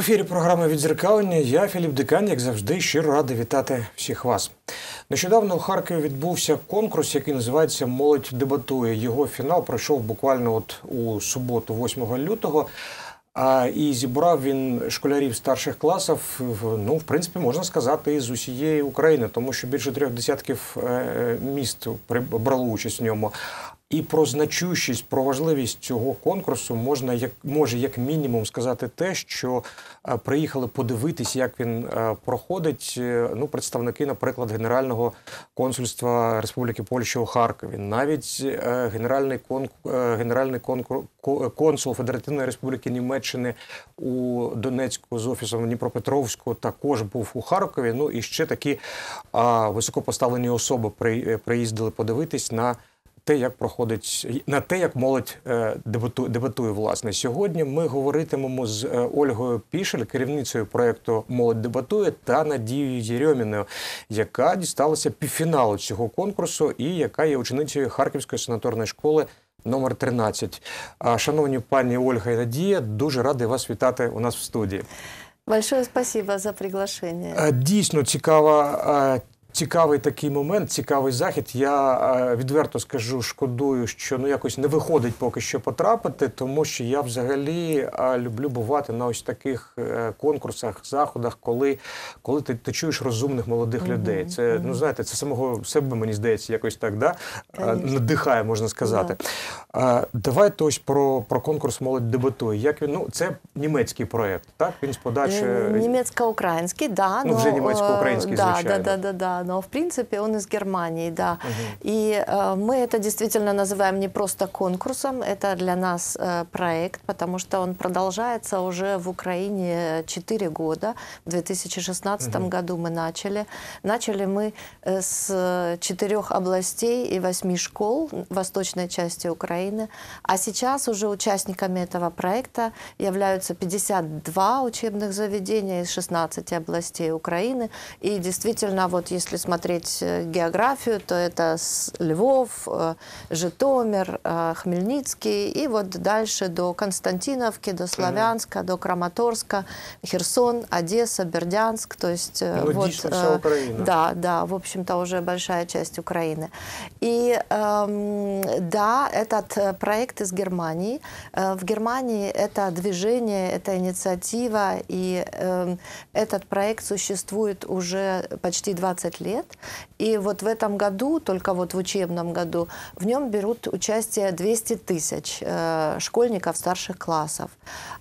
ефірі програми відзеркалення. Я Філіп Дикан, як завжди, щиро радий вітати всіх вас. Нещодавно у Харкові відбувся конкурс, який називається Молодь дебатує. Його фінал пройшов буквально от у суботу, 8 лютого. А і зібрав він школярів старших класів. Ну, в принципі, можна сказати, з усієї України, тому що більше трьох десятків е, е, міст брало участь в ньому. І про значущість, про важливість цього конкурсу можна як може як мінімум сказати те, що е, приїхали подивитись, як він е, проходить. Е, ну, представники, наприклад, генерального консульства Республіки Польща у Харкові, навіть генеральний конкур, генеральний конкур, консул Федеративної Республіки Німеччини у Донецьку з офісом в Дніпропетровську також був у Харкові. Ну і ще такі високопоставлені особи приїздили подивитись на те, як проходить на те, як молодь е, дебатує, дебатує. Власне сьогодні ми говоритимемо з е, Ольгою Пішель, керівницею проекту Молодь дебатує та Надією Єрьоміною, яка дісталася півфіналу цього конкурсу і яка є ученицею Харківської санаторної школи. Номер 13. шановні пані Ольга і Надія, дуже радий вас вітати у нас в студії. Большое спасибо за приглашення. Е, дійсно цікава Цікавий такий момент, цікавий захід. Я е, відверто скажу, шкодую, що ну якось не виходить поки що потрапити, тому що я взагалі е, люблю бувати на ось таких е, конкурсах, заходах, коли коли ти, ти чуєш розумних молодих mm людей. Це mm ну знаєте, це самого себе мені здається, якось так да надихає, можна сказати. Yeah. Давайте ось про про конкурс молодь дебатує. Як він ну це німецький проект, так він з подачі німецько-український, да ну вже ну, німецько-український, да, Да, да, да, да. но в принципе он из Германии, да. Угу. И э, мы это действительно называем не просто конкурсом, это для нас э, проект, потому что он продолжается уже в Украине 4 года. В 2016 угу. году мы начали. Начали мы э, с четырех областей и восьми школ восточной части Украины, а сейчас уже участниками этого проекта являются 52 учебных заведения из 16 областей Украины. И действительно, вот если если смотреть э, географию, то это Львов, э, Житомир, э, Хмельницкий, и вот дальше до Константиновки, до Славянска, mm. до Краматорска, Херсон, Одесса, Бердянск, то есть... Мелодично вот, вся Украина. Да, да, в общем-то уже большая часть Украины. И эм, да, этот проект из Германии. В Германии это движение, это инициатива, и э, этот проект существует уже почти 20 20 лет. И вот в этом году, только вот в учебном году, в нем берут участие 200 тысяч э, школьников старших классов.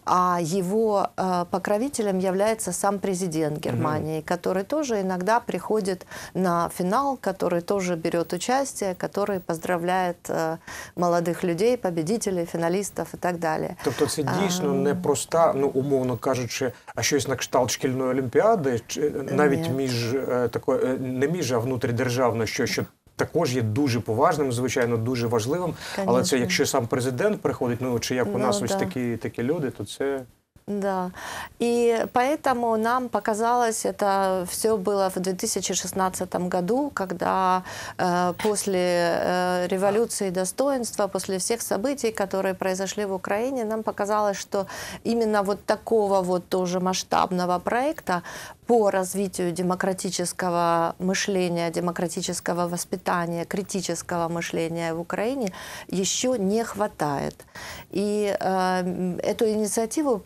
А его э, покровителем является сам президент Германии, mm-hmm. который тоже иногда приходит на финал, который тоже берет участие, который поздравляет э, молодых людей, победителей, финалистов и так далі. Тобто це дійсно не просто, ну умовно кажучи, а щось на кшталт шкільної олімпіади, чи э, навіть Нет. між э, такою э, не між, а внутрідержавно, що що також є дуже поважним, звичайно, дуже важливим. Конечно. Але це якщо сам президент приходить, ну чи як у ну, нас да. ось такі такі люди, то це. Да. И поэтому нам показалось, это все было в 2016 году, когда э, после э, революции достоинства, после всех событий, которые произошли в Украине, нам показалось, что именно вот такого вот тоже масштабного проекта по развитию демократического мышления, демократического воспитания, критического мышления в Украине еще не хватает. И э, эту инициативу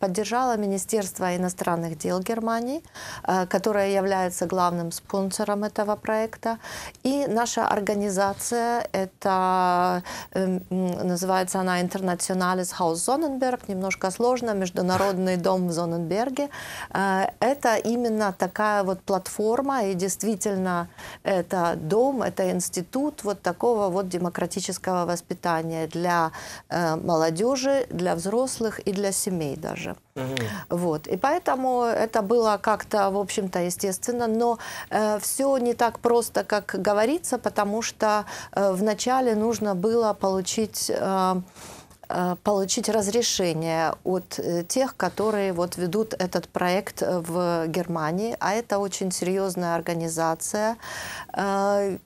поддержало Министерство иностранных дел Германии, э, которое является главным спонсором этого проекта. И наша организация, это э, называется она Internationales Haus Sonnenberg, немножко сложно, Международный дом в Зоненберге. Э, это именно такая вот платформа, и действительно это дом, это институт вот такого вот демократического воспитания для э, молодежи, для взрослых и для семей даже. Угу. Вот. И поэтому это было как-то, в общем-то, естественно, но э, все не так просто, как говорится, потому что э, вначале нужно было получить... Э, Э, получить разрешение от э, тех, которые вот ведут этот проект э, в Германии. А это очень серьезная организация,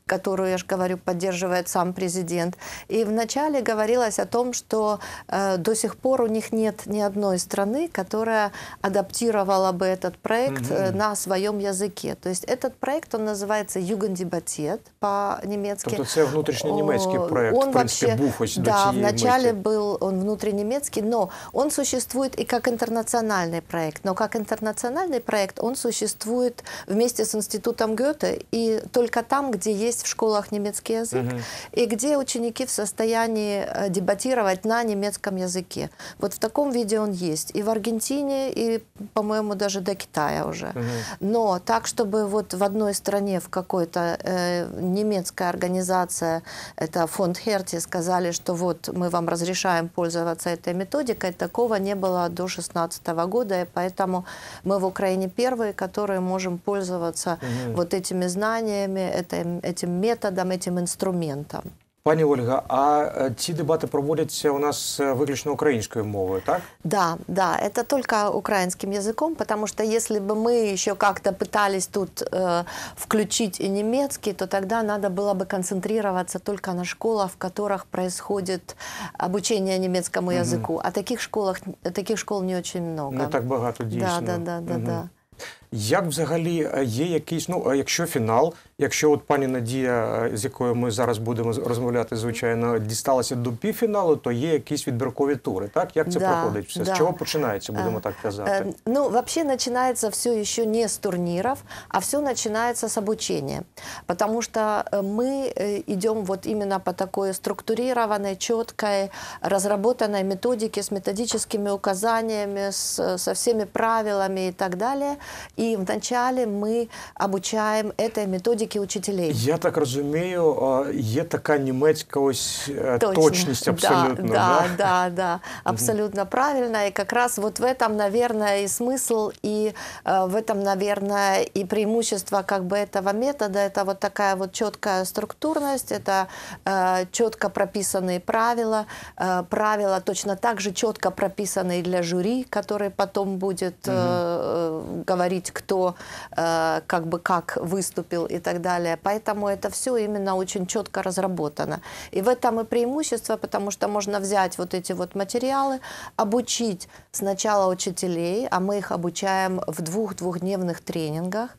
которую, я же говорю, поддерживает сам президент. И вначале говорилось о том, что до сих пор у них нет ни одной страны, которая адаптировала бы этот проект Mm -hmm. на своем языке. То есть этот проект, он называется «Югендебатет» по-немецки. Это внутренний немецкий проект, он в принципе, вообще, буфось да, вначале был он внутреннемецкий, но он существует и как интернациональный проект. Но как интернациональный проект он существует вместе с Институтом Гёте и только там, где есть в школах немецкий язык, угу. и где ученики в состоянии э, дебатировать на немецком языке. Вот в таком виде он есть и в Аргентине, и, по-моему, даже до Китая уже. Угу. Но так, чтобы вот в одной стране в какой-то э, немецкая организация, это фонд Херти, сказали, что вот мы вам разрешаем продолжаем пользоваться этой методикой. Такого не было до 2016 года, и поэтому мы в Украине первые, которые можем пользоваться угу. вот этими знаниями, этим, этим методом, этим инструментом. Пані Ольга, а ці дебати проводяться у нас виключно украинской мовою, так? Да, да, это только украинским языком, потому что если бы мы еще как-то пытались тут э, включить и немецкий, то тогда надо было бы концентрироваться только на школах, в которых происходит обучение немецкому языку. А таких школах таких школ не очень много. Не так багато дійсно. Да, да, да, да, угу. да. Як взагалі є якийсь, ну а якщо фінал Якщо от пані Надія, з якою ми зараз будемо розмовляти, звичайно, дісталася до півфіналу, то є якісь відбіркові тури. Так як це да, проходить? Все да. з чого починається, будемо так казати? Ну вообще починається все ще не з турнірів, а все починається з обучення. Потому що ми йдемо вот именно по такой структурированной, четкой, разработанной методике с методическими указаниями, с, со всеми правилами и так далее. И вначале мы обучаем этой методике практики учителей. Я так разумею, а, є така німецька ось Точно. точность абсолютно. Да, да, да, да, абсолютно правильно. И как раз вот в этом, наверное, и смысл, и э, в этом, наверное, и преимущество как бы этого метода, это вот такая вот четкая структурность, это э, четко прописанные правила, э, правила точно так же четко прописанные для жюри, которые потом будет угу говорить, кто э, как бы как выступил и так далее. Поэтому это все именно очень четко разработано. И в этом и преимущество, потому что можно взять вот эти вот материалы, обучить сначала учителей, а мы их обучаем в двух двухдневных тренингах,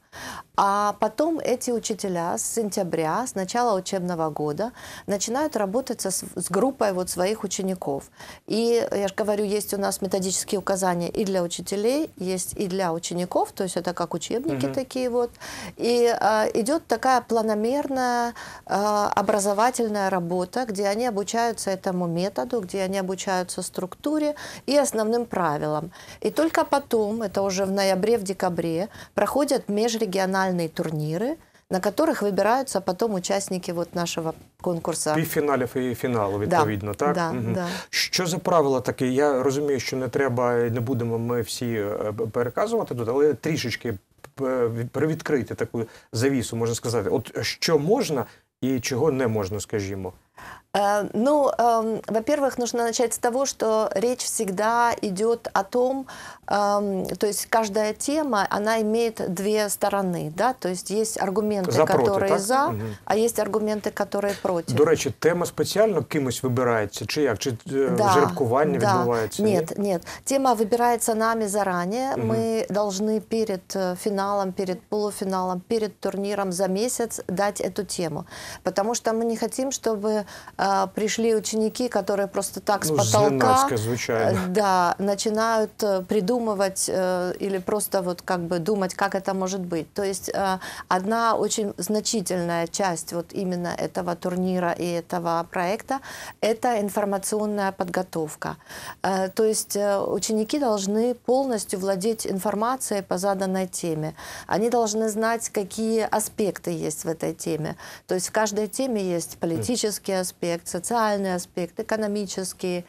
а потом эти учителя с сентября, с начала учебного года, начинают работать со, с группой вот своих учеников. И я же говорю, есть у нас методические указания и для учителей, есть и для учеников, то есть это как учебники угу. такие вот. И э, идет такая планомерная э, образовательная работа, где они обучаются этому методу, где они обучаются структуре и основным правилам. И только потом, это уже в ноябре, в декабре, проходят меж межрегиональные турниры, на которых вибираються потім учасники от нашого конкурсу. Півфіналів і фіналу, відповідно, да, так? Да, угу. да. Що за правила такі? Я розумію, що не треба, не будемо ми всі е, переказувати тут, але трішечки е, привідкрити таку завісу, можна сказати. От що можна і чого не можна, скажімо. Э, ну, эм, во-первых, нужно начать с того, что речь всегда идет о том, эм, то есть каждая тема, она имеет две стороны, да, то есть есть аргументы, за которые так? за, угу. а есть аргументы, которые против. До речі, тема спеціально кимось выбирается, чи як, чи да, жеребкування да. відбувається? Нет, ні? нет, тема выбирается нами заранее, угу. мы должны перед э, финалом, перед полуфиналом, перед турниром за месяц дать эту тему, потому что мы не хотим, чтобы а, пришли ученики, которые просто так ну, с потолка э, да, начинают э, придумывать э, или просто вот как бы думать, как это может быть. То есть одна очень значительная часть вот именно этого турнира и этого проекта – это информационная подготовка. то есть ученики должны полностью владеть информацией по заданной теме. Они должны знать, какие аспекты есть в этой теме. То есть в каждой теме есть политические экономический аспект, социальный аспект, экономический.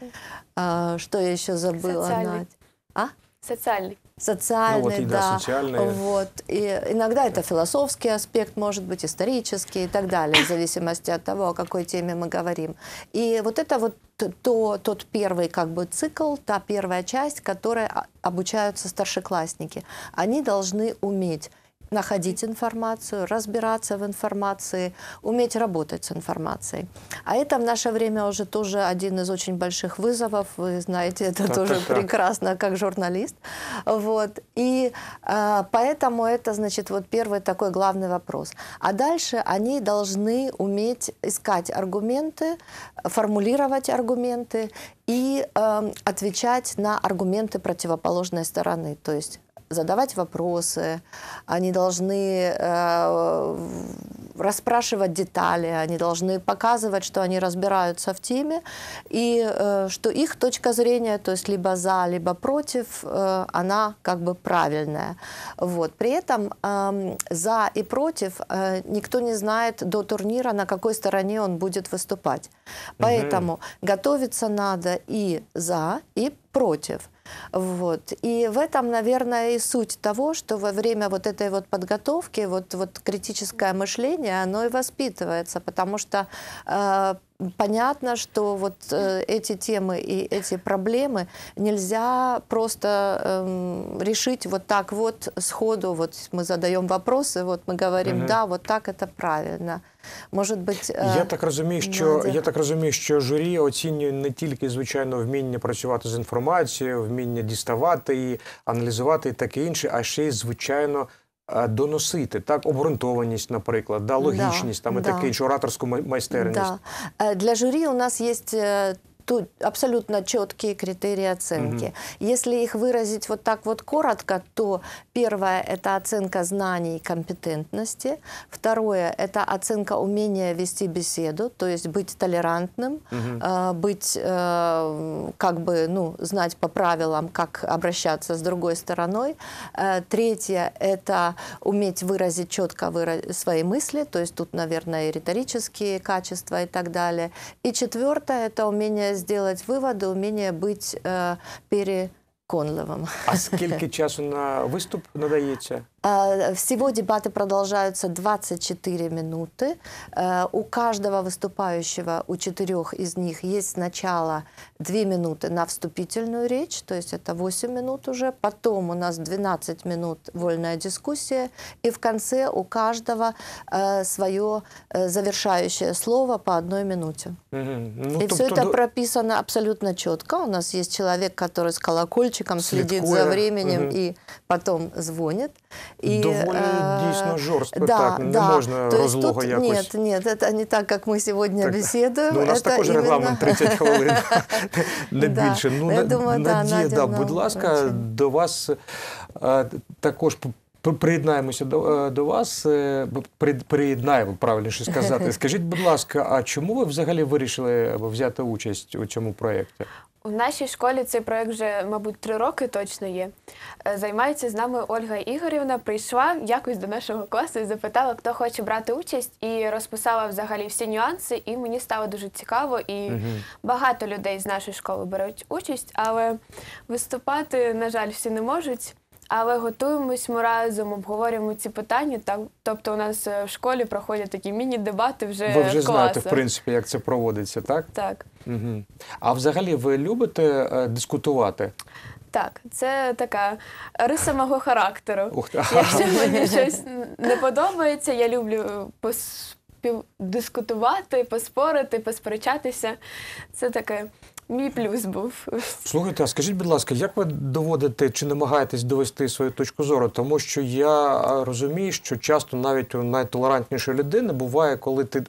А, что я еще забыла? Социальный. Надь? А? Социальный. Социальный, ну, вот, и, да. да социальные. Вот. И иногда это философский аспект, может быть, исторический и так далее, в зависимости от того, о какой теме мы говорим. И вот это вот то, тот первый как бы цикл, та первая часть, которой а, обучаются старшеклассники. Они должны уметь находить информацию, разбираться в информации, уметь работать с информацией. А это в наше время уже тоже один из очень больших вызовов. Вы знаете, это так, тоже так, прекрасно, как журналист. Вот. И э, поэтому это, значит, вот первый такой главный вопрос. А дальше они должны уметь искать аргументы, формулировать аргументы и э, отвечать на аргументы противоположной стороны. То есть задавать вопросы, они должны э, расспрашивать детали, они должны показывать, что они разбираются в теме, и э, что их точка зрения, то есть либо за, либо против, э, она как бы правильная. Вот. При этом э, за и против э, никто не знает до турнира, на какой стороне он будет выступать. Поэтому угу. готовиться надо и за, и против. Вот. И в этом, наверное, и суть того, что во время вот этой вот подготовки вот, вот критическое мышление, оно и воспитывается, потому что э, понятно, что вот э, эти темы и эти проблемы нельзя просто э, решить вот так вот сходу. Вот мы задаем вопросы, вот мы говорим, угу. да, вот так это правильно. Може бути, э, я так розумію, що я так розумію, що журі оцінює не тільки звичайно вміння працювати з інформацією, вміння діставати її, аналізувати і таке інше, а ще й звичайно А, доносити так обґрунтованість, наприклад, да логічність да, там і да. таке інше, ораторську майстерність. Да. Для журі у нас є тут абсолютно четкие критерии оценки. Mm -hmm. Если их выразить вот так вот коротко, то первое – это оценка знаний и компетентности. Второе – это оценка умения вести беседу, то есть быть толерантным, Mm -hmm. быть, э, как бы, ну, знать по правилам, как обращаться с другой стороной. Э, третье – это уметь выразить четко выра... свои мысли, то есть тут, наверное, и риторические качества и так далее. И четвертое – это умение сделать выводы, умение быть э, переконливим. А сколько часу на выступ надається? Э, всего дебаты продолжаются 24 минуты. Э, у каждого выступающего, у четырех из них, есть сначала 2 минуты на вступительную речь, то есть это 8 минут уже. Потом у нас 12 минут вольная дискуссия. И в конце у каждого э, свое завершающее слово по одной минуте. Ну, и то, все то, это то... прописано абсолютно четко. У нас есть человек, который с колокольчиком Слепкуя. следит за временем угу. и потом звонит. И, Доволі дійсно жорстко, да, так, не можна То розлого тут, якось. Ні, ні, це не так, як ми сьогодні так. бесідуємо. Ну, у нас також именно... регламент 30 хвилин, не да. більше. Ну, Я думаю, Надія, да, ну, будь ласка, до вас також Приєднаємося до до вас, е, при, приєднаємо правильніше сказати. Скажіть, будь ласка, а чому ви взагалі вирішили взяти участь у цьому проєкті? У нашій школі цей проєкт вже, мабуть, три роки точно є. Е, займається з нами Ольга Ігорівна. Прийшла якось до нашого класу і запитала, хто хоче брати участь, і розписала взагалі всі нюанси. І мені стало дуже цікаво, і угу. багато людей з нашої школи беруть участь, але виступати, на жаль, всі не можуть. Але готуємось ми разом, обговорюємо ці питання. Так, тобто, у нас е, в школі проходять такі міні-дебати вже Ви вже класу. знаєте, в принципі, як це проводиться, так? Так. Угу. А взагалі, ви любите е, дискутувати? Так, це така риса мого характеру. Ух Якщо мені щось не подобається, я люблю е, поспів дискутувати, поспорити, посперечатися. Це таке Мій плюс був. Слухайте, а скажіть, будь ласка, як ви доводите чи намагаєтесь довести свою точку зору? Тому що я розумію, що часто навіть у найтолерантнішої людини буває, коли ти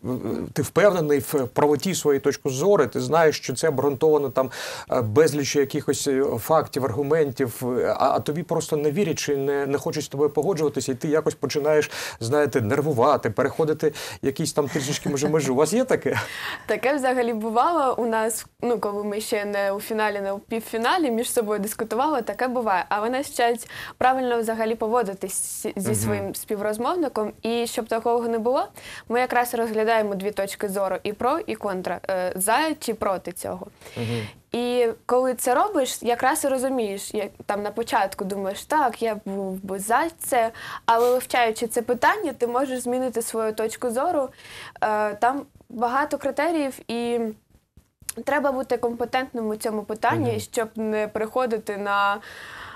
ти впевнений в правоті своєї точки зору, ти знаєш, що це обґрунтовано там е, безліч якихось е, фактів, аргументів, а, а тобі просто не вірять чи не, не хочуть з тобою погоджуватися, і ти якось починаєш, знаєте, нервувати, переходити якісь там трішечки може межу. У вас є таке? Таке взагалі бувало у нас, ну коли ми ще не у фіналі, не у півфіналі між собою дискутували, таке буває. А нас вчать правильно взагалі поводитись зі своїм співрозмовником. І щоб такого не було, ми якраз розглядаємо дві точки зору: і про, і контра, е, за чи проти цього. І коли це робиш, якраз і розумієш, як там на початку думаєш, так, я був би за це, але вивчаючи це питання, ти можеш змінити свою точку зору. Е, там багато критеріїв і. Треба бути компетентним у цьому питанні, щоб не переходити на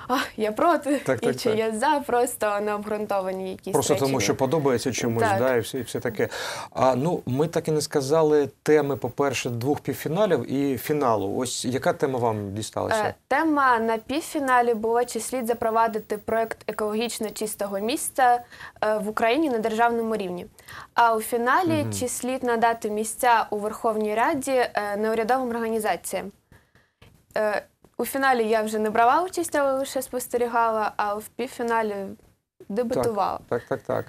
а я проти так, так, і чи так. я за, просто необґрунтовані якісь просто речення. тому, що подобається чомусь, так. да, і все, і все таке. А ну ми так і не сказали теми, по-перше, двох півфіналів і фіналу. Ось яка тема вам дісталася? Е, тема на півфіналі була чи слід запровадити проект екологічно чистого міста е, в Україні на державному рівні. А у фіналі угу. чи слід надати місця у Верховній Раді е, неурядовим організаціям? Е, у фіналі я вже не брала участь, але лише спостерігала, а в півфіналі дебютувала. Так, так, так.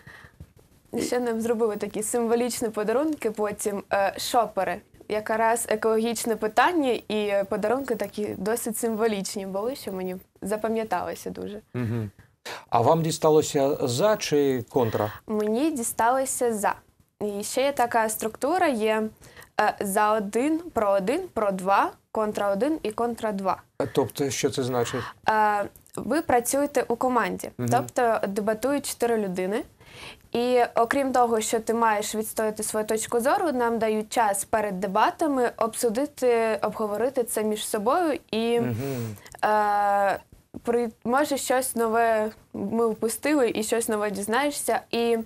так. Ще нам зробили такі символічні подарунки, потім е, шопери. Якраз екологічне питання, і подарунки такі досить символічні були, що мені запам'яталося дуже. Угу. А вам дісталося за чи контра? Мені дісталося за. І ще є така структура є. Е, за один, про один, про два, контра один і контра два. Тобто, що це значить? Е, ви працюєте у команді, угу. тобто дебатують чотири людини. І окрім того, що ти маєш відстояти свою точку зору, нам дають час перед дебатами обсудити, обговорити це між собою і угу. е, при, може щось нове ми впустили і щось нове дізнаєшся. І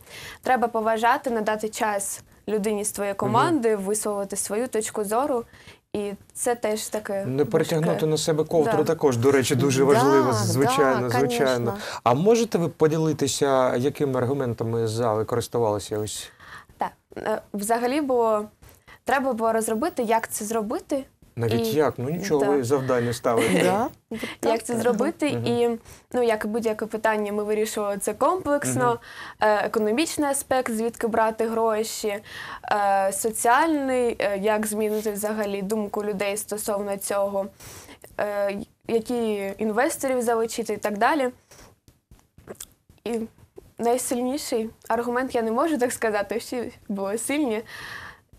треба поважати, надати час людині з твоєї команди, висловити свою точку зору. І це теж таке не перетягнути важке. на себе ковтру. да. також, до речі, дуже важливо. Да, звичайно, да, звичайно. А можете ви поділитися, якими аргументами зали користувалися? Ось так е, взагалі, було треба було розробити, як це зробити, навіть і... як? Ну нічого, да. ви завдання ставите. Да? Тобто як це зробити? Uh -huh. І ну, як і будь-яке питання, ми вирішували це комплексно, uh -huh. Е, економічний аспект, звідки брати гроші, е, соціальний, е, як змінити взагалі думку людей стосовно цього, е, які інвесторів залучити і так далі. І найсильніший аргумент я не можу так сказати, всі були сильні.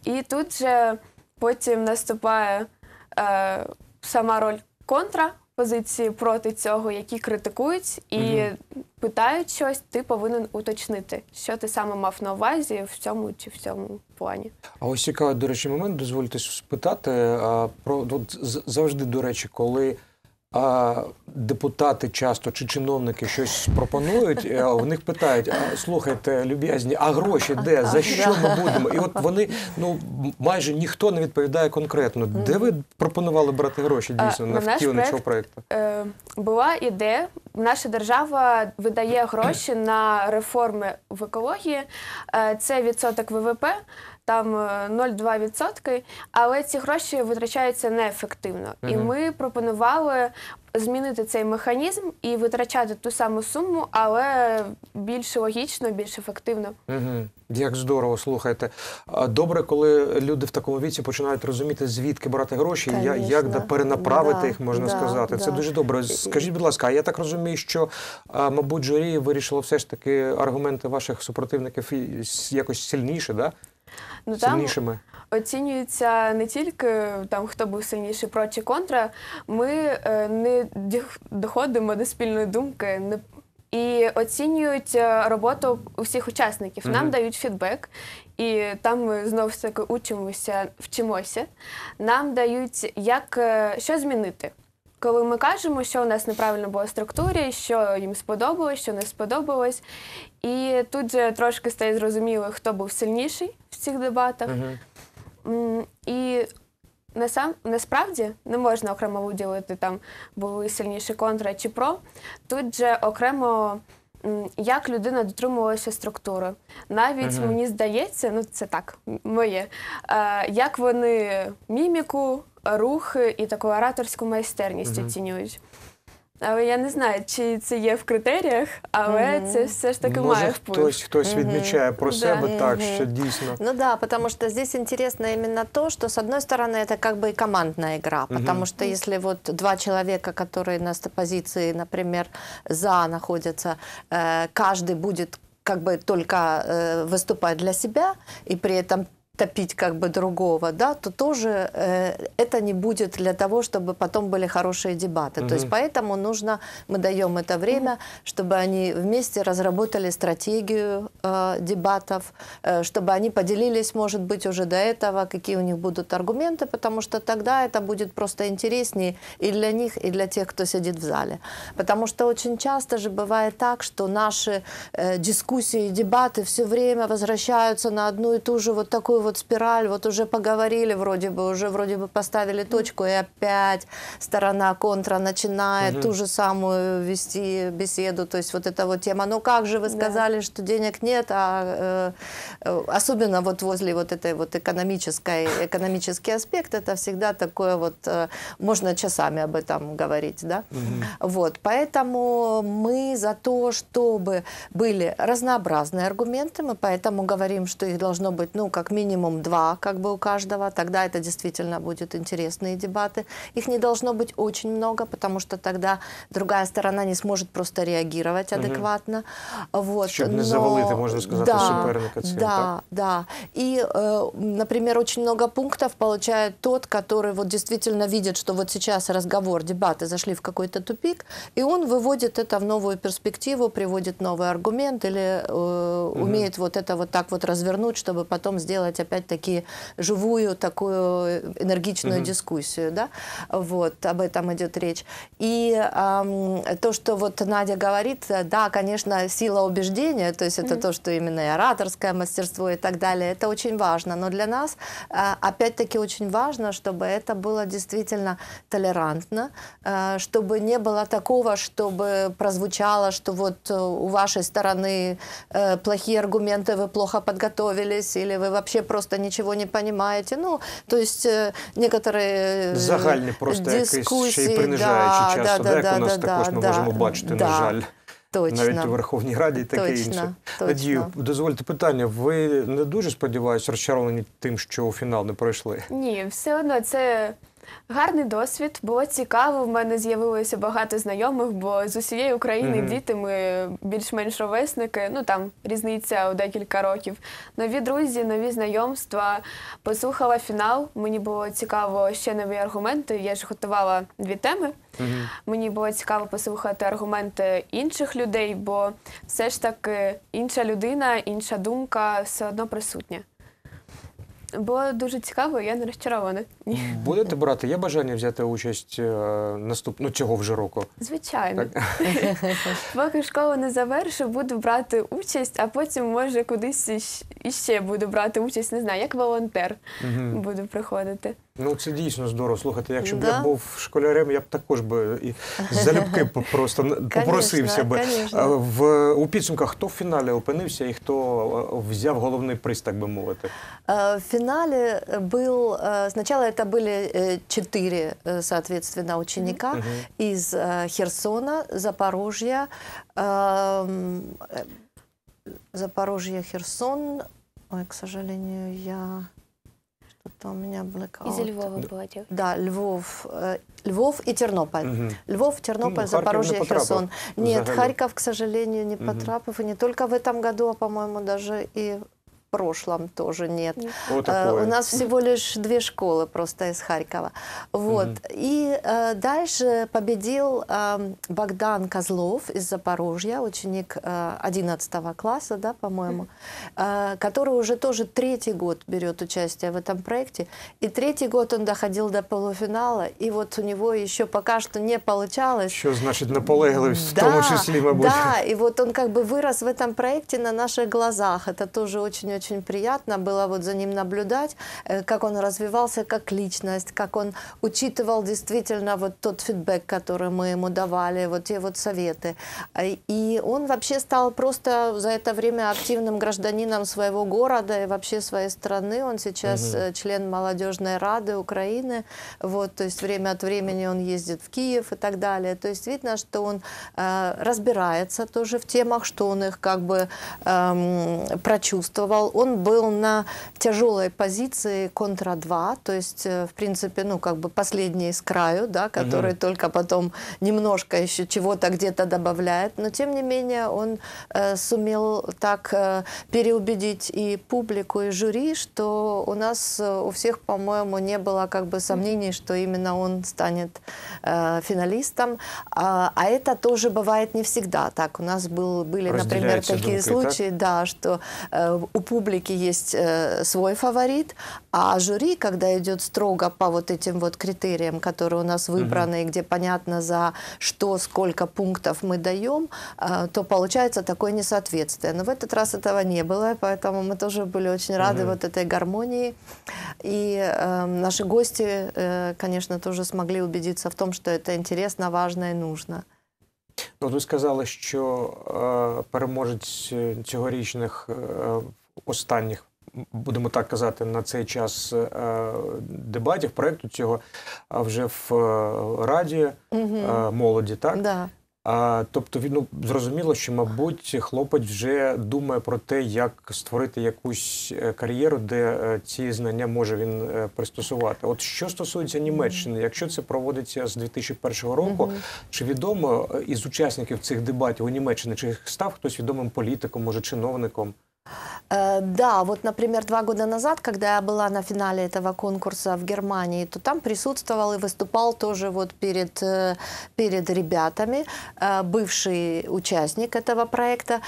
І тут же потім наступає е, сама роль контра. Позиції проти цього, які критикують і угу. питають щось, ти повинен уточнити, що ти саме мав на увазі в цьому чи в цьому плані. А ось цікавий, до речі, момент дозвольте спитати а, про от, завжди, до речі, коли. А депутати часто чи чиновники щось пропонують. В е, них питають: а, слухайте, люб'язні, а гроші де за що ми будемо? І от вони ну майже ніхто не відповідає конкретно. Де ви пропонували брати гроші е, дійсно на, на втілення цього проекту? Е, була ідея наша держава видає гроші на реформи в екології. Е, це відсоток ВВП, там 0,2%, е, Але ці гроші витрачаються неефективно. І ми пропонували змінити цей механізм і витрачати ту саму суму, але більш логічно, більш ефективно. Угу. Як здорово, слухайте. Добре, коли люди в такому віці починають розуміти, звідки брати гроші, Конечно. як да, перенаправити да, їх, можна да, сказати. Да. Це дуже добре. Скажіть, будь ласка, я так розумію, що, мабуть, журі вирішило все ж таки аргументи ваших супротивників якось сильніше, да? Ну, там... сильнішими оцінюється не тільки там, хто був сильніший про чи контра. Ми е, не доходимо до спільної думки. не і оцінюють е, роботу усіх учасників. Нам mm -hmm. дають фідбек, і там ми знову ж таки учимося, вчимося. Нам дають, як е, що змінити. Коли ми кажемо, що у нас неправильно було в структурі, що їм сподобалось, що не сподобалось. І тут же трошки стає зрозуміло, хто був сильніший в цих дебатах. Mm -hmm. І на сам насправді не можна окремо виділити там були сильніші контра чи про. Тут же окремо як людина дотримувалася структури. Навіть ага. мені здається, ну це так, моє, е, як вони міміку, рухи і таку ораторську майстерність ага. оцінюють. Але я не знаю, чи це є в критеріях, але mm -hmm. це все ж таки Може, має вплив. Хтось хтось відмічає mm -hmm. про да. себе mm -hmm. так, що дійсно. Ну да, потому что здесь интересно именно то, что с одной стороны это как бы и командная игра, потому что если вот два человека, которые на позиции, например, за находятся, э, каждый будет как бы только э, выступать для себя, и при этом топить как бы другого, да, то тоже э, это не будет для того, чтобы потом были хорошие дебаты. Угу. То есть поэтому нужно, мы даем это время, чтобы они вместе разработали стратегию э, дебатов, э, чтобы они поделились, может быть, уже до этого, какие у них будут аргументы, потому что тогда это будет просто интереснее и для них, и для тех, кто сидит в зале. Потому что очень часто же бывает так, что наши э, дискуссии и дебаты все время возвращаются на одну и ту же вот такую вот спираль, вот уже поговорили вроде бы, уже вроде бы поставили точку, и опять сторона контра начинает угу. ту же самую вести беседу, то есть вот эта вот тема, ну как же вы сказали, да. что денег нет, а э, э, особенно вот возле вот этой вот экономической, экономический аспект, это всегда такое вот, э, можно часами об этом говорить, да, угу. вот, поэтому мы за то, чтобы были разнообразные аргументы, мы поэтому говорим, что их должно быть, ну, как минимум, минимум два, как бы у каждого. Тогда это действительно будут интересные дебаты. Их не должно быть очень много, потому что тогда другая сторона не сможет просто реагировать адекватно. Угу. Вот. Чтобы не Но... завалити, можна сказати, да, суперника цим, да, так? Да, И, э, например, очень много пунктов получает тот, который вот действительно видит, что вот сейчас разговор, дебаты зашли в какой-то тупик, и он выводит это в новую перспективу, приводит новый аргумент или э, угу. умеет вот это вот так вот развернуть, чтобы потом сделать опять-таки живую такую энергичную угу. дискуссию, да, вот, об этом идет речь. И эм, то, что вот Надя говорит, да, конечно, сила убеждения, то есть это угу. то, что именно и ораторское мастерство и так далее, это очень важно, но для нас э, опять-таки очень важно, чтобы это было действительно толерантно, э, чтобы не было такого, чтобы прозвучало, что вот э, у вашей стороны э, плохие аргументы, вы плохо подготовились, или вы вообще просто нічого не розумієте. Ну, то есть, э, некоторые э, Загальні просто дискусії, якийсь ще й принижаючи да, час. Да, да, да, у нас да, також да, ми да, можемо бачити, да. на жаль. Точно. Навіть у Верховній Раді і таке точно, інше. Точно. Надію, дозвольте питання. Ви не дуже сподіваюся, розчаровані тим, що у фінал не пройшли? Ні, все одно це. Гарний досвід, було цікаво. В мене з'явилося багато знайомих, бо з усієї України mm -hmm. діти ми більш-менш ровесники. Ну там різниця у декілька років. Нові друзі, нові знайомства. Послухала фінал. Мені було цікаво ще нові аргументи. Я ж готувала дві теми. Mm -hmm. Мені було цікаво послухати аргументи інших людей, бо все ж таки інша людина, інша думка все одно присутня. Було дуже цікаво, я не розчарована. Будете брати? Є бажання взяти участь е, наступну цього вже року? Звичайно. Поки школу не завершу, буду брати участь, а потім, може, кудись іще буду брати участь, не знаю, як волонтер буду приходити. Ну це дійсно здорово. слухати. якщо б я був школярем, я б також би залюбки просто попросився би. Е, в у підсумках хто в фіналі опинився і хто е, взяв головний приз, так би мовити? Е, в фіналі був спочатку це були чотири соответственно, ученика із Херсона, Запорожжя, ем, Запорожжя, Херсон. Ой, к сожалению, я Потом меня блэкаут. Из Львова поводил. Да, Львов, э, Львов и Тернополь. Угу. Львов, Тернополь, ну, Запорожье, Херсон. Нет, Загали. Харьков, к сожалению, не угу. Потрапов. И не только в этом году, а, по-моему, даже и прошлом тоже нет. Вот э, такое. У нас всего лишь две школы просто из Харькова. Вот. Угу. И э, дальше победил э, Богдан Козлов из Запорожья, ученик э, 11 класса, да, по-моему, э, который уже тоже третий год берет участие в этом проекте. И третий год он доходил до полуфинала, и вот у него еще пока что не получалось. Что значит наполеглость, да, в том числе, мабуть. Да, и вот он как бы вырос в этом проекте на наших глазах. Это тоже очень-очень очень приятно было вот за ним наблюдать, э, как он развивался как личность, как он учитывал действительно вот тот фидбэк, который мы ему давали, вот те вот советы. Э, и он вообще стал просто за это время активным гражданином своего города и вообще своей страны. Он сейчас угу. член молодежной рады Украины. Вот, то есть время от времени он ездит в Киев и так далее. То есть видно, что он э, разбирается тоже в темах, что он их как бы эм, прочувствовал, он был на тяжелой позиции контра 2, то есть, э, в принципе, ну, как бы последний с краю, да, который угу. только потом немножко еще чего-то где-то добавляет, но, тем не менее, он э, сумел так э, переубедить и публику, и жюри, что у нас э, у всех, по-моему, не было как бы сомнений, что именно он станет э, финалистом, а, а это тоже бывает не всегда так. У нас был, были, например, такие думки, случаи, так? да, что э, у публики публики есть э, свой фаворит, а жюри, когда идет строго по вот этим вот критериям, которые у нас выбраны, и где понятно за что, сколько пунктов мы даем, э, то получается такое несоответствие. Но в этот раз этого не было, поэтому мы тоже были очень рады угу. вот этой гармонии. И э, наши гости, э, конечно, тоже смогли убедиться в том, что это интересно, важно и нужно. Вот ну, вы сказали, что е, э, переможець э, цьогорічних е, останніх. Будемо так казати, на цей час е, дебатів проєкту цього вже в е, раді угу. молоді, так да. А, тобто ну, зрозуміло, що мабуть хлопець вже думає про те, як створити якусь кар'єру, де ці знання може він пристосувати. От що стосується Німеччини, якщо це проводиться з 2001 року, угу. чи відомо із учасників цих дебатів у Німеччині, чи став хтось відомим політиком, може чиновником? Э, да, вот, например, два года назад, когда я была на финале этого конкурса в Германии, то там присутствовал и выступал тоже вот перед, э, перед ребятами э, бывший участник этого проекта,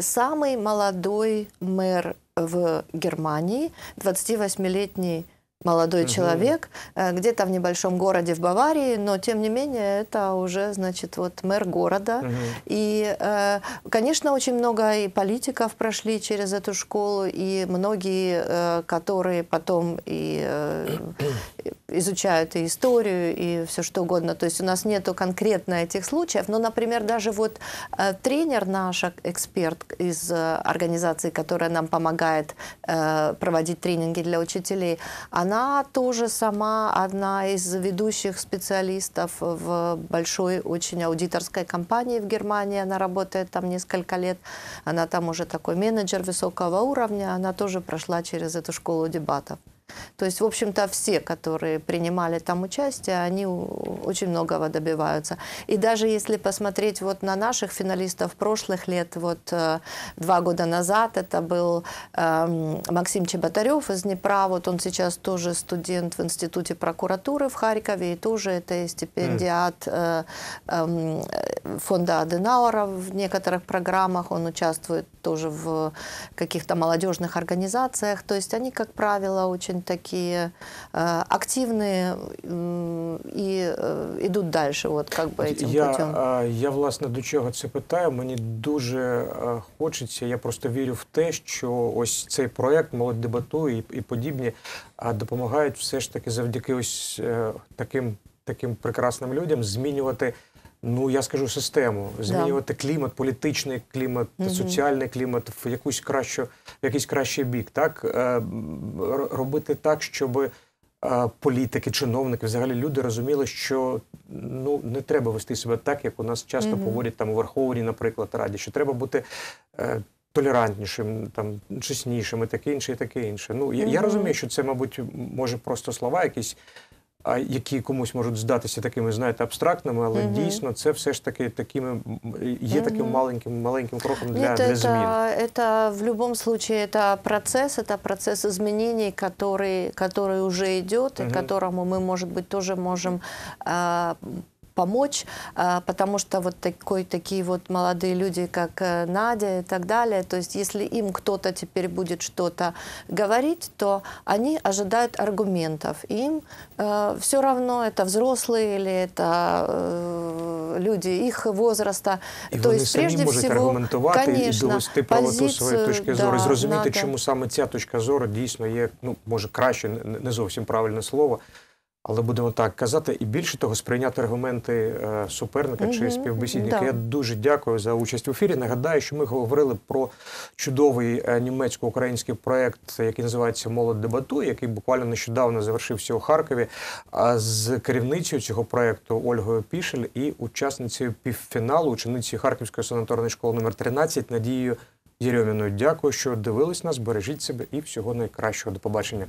самый молодой мэр в Германии, 28-летний молодой угу. человек, э, где-то в небольшом городе в Баварии, но тем не менее это уже, значит, вот мэр города. Угу. И, э, конечно, очень много и политиков прошли через эту школу, и многие, э, которые потом и изучают и историю, и все что угодно. То есть у нас нету конкретно этих случаев, но, например, даже вот тренер наш, эксперт из организации, которая нам помогает проводить тренинги для учителей, она она тоже сама одна из ведущих специалистов в большой очень аудиторской компании в Германии. Она работает там несколько лет. Она там уже такой менеджер высокого уровня. Она тоже прошла через эту школу дебатов. То есть, в общем-то, все, которые принимали там участие, они очень многого добиваются. И даже если посмотреть вот на наших финалистов прошлых лет, вот э, два года назад это был э, Максим Чеботарев из Днепра, вот он сейчас тоже студент в Институте прокуратуры в Харькове, и тоже это и стипендиат э, э, фонда Аденаура в некоторых программах, он участвует тоже в каких-то молодежных организациях, то есть они, как правило, очень очень такие э, активные и э, йдуть далі. От как би этим я, путем. я власне до чого це питаю. Мені дуже хочеться. Я просто вірю в те, що ось цей проект молодь дебатує і, і подібні, а допомагають все ж таки завдяки ось е, таким таким прекрасним людям змінювати ну я скажу систему, змінювати да. клімат, політичний клімат, угу. соціальний клімат в якусь кращу, в якийсь кращий бік, так е, робити так, щоб е, політики, чиновники, взагалі люди розуміли, що ну не треба вести себе так, як у нас часто угу. поводять там у Верховній, наприклад, раді, що треба бути. Е, толерантнішим, там чеснішим, і таке інше, і таке інше. Ну я, mm -hmm. я розумію, що це, мабуть, може просто слова якісь А які комусь можуть здатися такими, знаєте, абстрактними, але угу. дійсно це все ж таки такими є таким угу. маленьким маленьким кроком для, Нет, для змін. Это, это в любом случае это процесс, это процесс изменений, который, который уже идет, угу. и которому мы, может быть, тоже можем э, а, помочь, э, потому что вот такой, такие вот молодые люди, как э, Надя и так далее, то есть если им кто-то теперь будет что-то говорить, то они ожидают аргументов. им э, все равно, это взрослые или это э, люди их возраста. И то есть, прежде можуть всего, аргументувати конечно, і довести позицію, правоту своєї точки да, зору, і зрозуміти, надо. чому саме ця точка зору дійсно є, ну, може, краще, не зовсім правильне слово, але будемо так казати, і більше того, сприйняти аргументи е, суперника mm чи співбесідника. Да. Я дуже дякую за участь в ефірі. Нагадаю, що ми говорили про чудовий е, німецько-український проект, який називається Молодь дебатує», який буквально нещодавно завершився у Харкові. А з керівницею цього проекту Ольгою Пішель і учасницею півфіналу, учениці Харківської санаторної школи номер 13 Надією Єрьоміною. Дякую, що дивились нас. Бережіть себе і всього найкращого. До побачення.